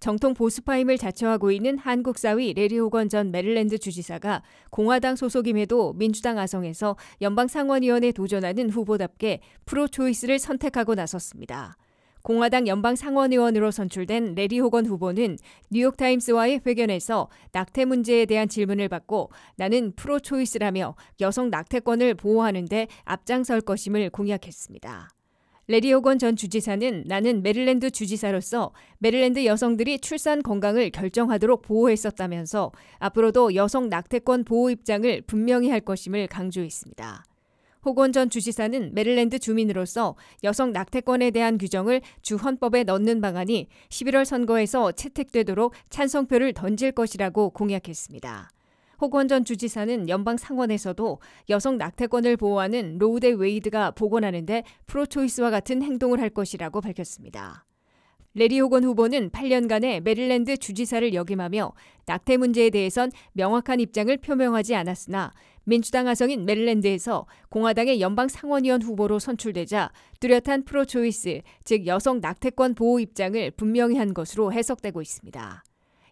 정통 보수파임을 자처하고 있는 한국 사위 레리호건 전 메릴랜드 주지사가 공화당 소속임에도 민주당 아성에서 연방 상원의원에 도전하는 후보답게 프로 초이스를 선택하고 나섰습니다. 공화당 연방 상원의원으로 선출된 레리 호건 후보는 뉴욕타임스와의 회견에서 낙태 문제에 대한 질문을 받고 나는 프로초이스라며 여성 낙태권을 보호하는데 앞장설 것임을 공약했습니다. 레디오건전 주지사는 나는 메릴랜드 주지사로서 메릴랜드 여성들이 출산 건강을 결정하도록 보호했었다면서 앞으로도 여성 낙태권 보호 입장을 분명히 할 것임을 강조했습니다. 호건 전 주지사는 메릴랜드 주민으로서 여성 낙태권에 대한 규정을 주 헌법에 넣는 방안이 11월 선거에서 채택되도록 찬성표를 던질 것이라고 공약했습니다. 호건 전 주지사는 연방 상원에서도 여성 낙태권을 보호하는 로우데 웨이드가 복원하는데 프로초이스와 같은 행동을 할 것이라고 밝혔습니다. 레리 호건 후보는 8년간의 메릴랜드 주지사를 역임하며 낙태 문제에 대해선 명확한 입장을 표명하지 않았으나 민주당 하성인 메릴랜드에서 공화당의 연방 상원의원 후보로 선출되자 뚜렷한 프로초이스, 즉 여성 낙태권 보호 입장을 분명히 한 것으로 해석되고 있습니다.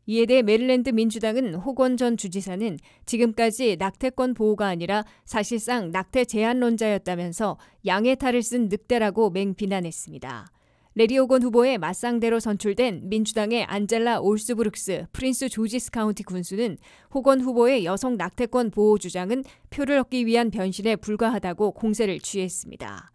이에 대해 메릴랜드 민주당은 호건 전 주지사는 지금까지 낙태권 보호가 아니라 사실상 낙태 제한론자였다면서 양의탈을 쓴 늑대라고 맹비난했습니다. 레리 호건 후보의 맞상대로 선출된 민주당의 안젤라 올스브룩스 프린스 조지스 카운티 군수는 호건 후보의 여성 낙태권 보호 주장은 표를 얻기 위한 변신에 불과하다고 공세를 취했습니다.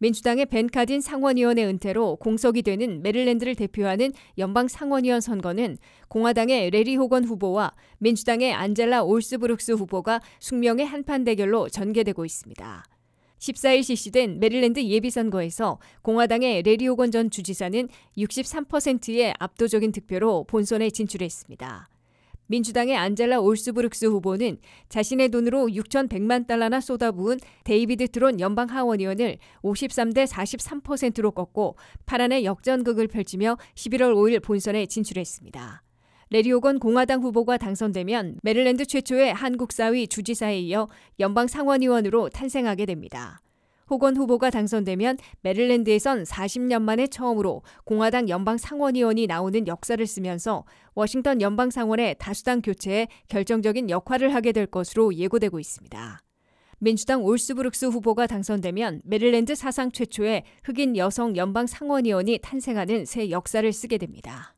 민주당의 벤 카딘 상원의원의 은퇴로 공석이 되는 메릴랜드를 대표하는 연방 상원의원 선거는 공화당의 레리 호건 후보와 민주당의 안젤라 올스브룩스 후보가 숙명의 한판 대결로 전개되고 있습니다. 14일 실시된 메릴랜드 예비선거에서 공화당의 레리 호건 전 주지사는 63%의 압도적인 득표로 본선에 진출했습니다. 민주당의 안젤라 올스브룩스 후보는 자신의 돈으로 6,100만 달러나 쏟아부은 데이비드 드론 연방 하원 의원을 53대 43%로 꺾고 파란의 역전극을 펼치며 11월 5일 본선에 진출했습니다. 레리오건 공화당 후보가 당선되면 메릴랜드 최초의 한국사위 주지사에 이어 연방 상원의원으로 탄생하게 됩니다. 호건 후보가 당선되면 메릴랜드에선 40년 만에 처음으로 공화당 연방 상원의원이 나오는 역사를 쓰면서 워싱턴 연방 상원의 다수당 교체에 결정적인 역할을 하게 될 것으로 예고되고 있습니다. 민주당 올스브룩스 후보가 당선되면 메릴랜드 사상 최초의 흑인 여성 연방 상원의원이 탄생하는 새 역사를 쓰게 됩니다.